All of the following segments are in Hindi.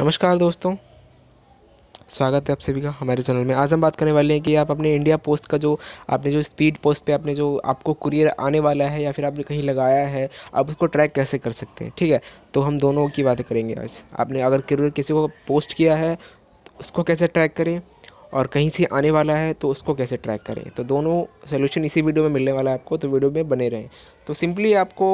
नमस्कार दोस्तों स्वागत है आप सभी का हमारे चैनल में आज हम बात करने वाले हैं कि आप अपने इंडिया पोस्ट का जो आपने जो स्पीड पोस्ट पे आपने जो आपको कुरियर आने वाला है या फिर आपने कहीं लगाया है आप उसको ट्रैक कैसे कर सकते हैं ठीक है तो हम दोनों की बातें करेंगे आज आपने अगर कुरियर किसी को पोस्ट किया है तो उसको कैसे ट्रैक करें और कहीं से आने वाला है तो उसको कैसे ट्रैक करें तो दोनों सोल्यूशन इसी वीडियो में मिलने वाला है आपको तो वीडियो में बने रहें तो सिंपली आपको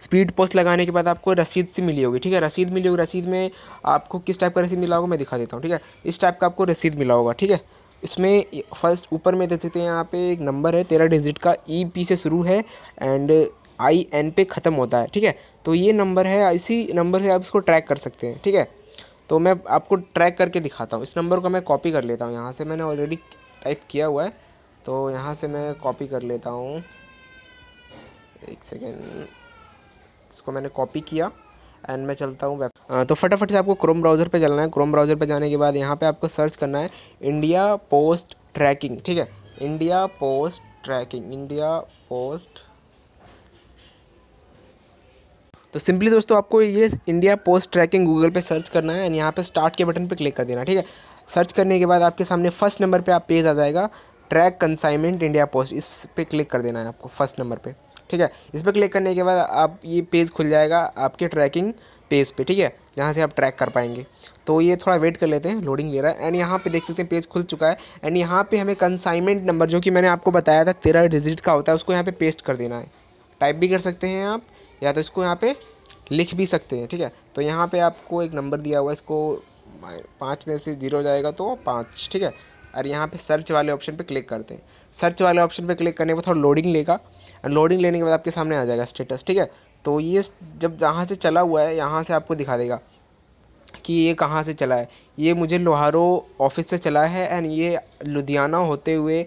स्पीड पोस्ट लगाने के बाद आपको रसीद से मिली होगी ठीक है रसीद मिली होगी रसीद में आपको किस टाइप का रसीद मिला होगा मैं दिखा देता हूँ ठीक है इस टाइप का आपको रसीद मिला होगा ठीक है इसमें फर्स्ट ऊपर में देख सकते हैं यहाँ पे एक नंबर है तेरह डिजिट का ई e पी से शुरू है एंड आई एन पे ख़त्म होता है ठीक है तो ये नंबर है इसी नंबर से आप इसको ट्रैक कर सकते हैं ठीक है तो मैं आपको ट्रैक करके दिखाता हूँ इस नंबर को मैं कॉपी कर लेता हूँ यहाँ से मैंने ऑलरेडी टाइप किया हुआ है तो यहाँ से मैं कॉपी कर लेता हूँ एक सेकेंड इसको मैंने कॉपी किया एंड मैं चलता हूँ वेब तो फटाफट से आपको क्रोम ब्राउज़र पे चलना है क्रोम ब्राउज़र पे जाने के बाद यहाँ पे आपको सर्च करना है इंडिया पोस्ट ट्रैकिंग ठीक है India post tracking India post तो सिंपली दोस्तों आपको ये इंडिया पोस्ट ट्रैकिंग गूगल पे सर्च करना है एंड यहाँ पे स्टार्ट के बटन पे क्लिक कर देना ठीक है सर्च करने के बाद आपके सामने फर्स्ट नंबर पे आप पेज आ जाएगा ट्रैक कंसाइनमेंट इंडिया पोस्ट इस पे क्लिक कर देना है आपको फर्स्ट नंबर पे ठीक है इस पर क्लिक करने के बाद आप ये पेज खुल जाएगा आपके ट्रैकिंग पेज पे ठीक है जहाँ से आप ट्रैक कर पाएंगे तो ये थोड़ा वेट कर लेते हैं लोडिंग ले रहा है एंड यहाँ पे देख सकते हैं पेज खुल चुका है एंड यहाँ पे हमें कंसाइनमेंट नंबर जो कि मैंने आपको बताया था तेरह डिजिट का होता है उसको यहाँ पे पेस्ट कर देना है टाइप भी कर सकते हैं आप या तो इसको यहाँ पर लिख भी सकते हैं ठीक है तो यहाँ पर आपको एक नंबर दिया हुआ है इसको पाँच में से जीरो जाएगा तो पाँच ठीक है और यहाँ पे सर्च वाले ऑप्शन पे क्लिक करते हैं सर्च वाले ऑप्शन पे क्लिक करने बाद थोड़ा लोडिंग लेगा और लोडिंग लेने के बाद आपके सामने आ जाएगा स्टेटस ठीक है तो ये जब जहाँ से चला हुआ है यहाँ से आपको दिखा देगा कि ये कहाँ से चला है ये मुझे लोहारो ऑफिस से चला है एंड ये लुधियाना होते हुए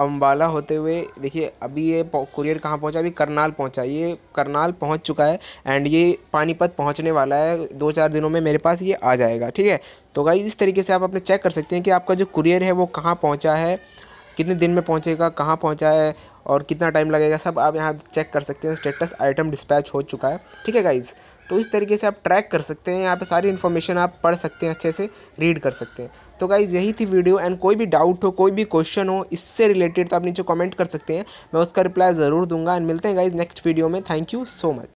अम्बाला होते हुए देखिए अभी ये कुरियर कहाँ पहुँचा अभी करनाल पहुँचा ये करनाल पहुँच चुका है एंड ये पानीपत पहुँचने वाला है दो चार दिनों में मेरे पास ये आ जाएगा ठीक है तो गाई इस तरीके से आप अपने चेक कर सकते हैं कि आपका जो कुरियर है वो कहाँ पहुँचा है कितने दिन में पहुँचेगा कहाँ पहुँचा है और कितना टाइम लगेगा सब आप यहाँ चेक कर सकते हैं स्टेटस आइटम डिस्पैच हो चुका है ठीक है गाइज़ तो इस तरीके से आप ट्रैक कर सकते हैं यहाँ पे सारी इन्फॉर्मेशन आप पढ़ सकते हैं अच्छे से रीड कर सकते हैं तो गाइज़ यही थी वीडियो एंड कोई भी डाउट हो कोई भी क्वेश्चन हो इससे रिलेटेड तो आप नीचे कमेंट कर सकते हैं मैं उसका रिप्लाई ज़रूर दूंगा एंड मिलते हैं गाइज़ नेक्स्ट वीडियो में थैंक यू सो मच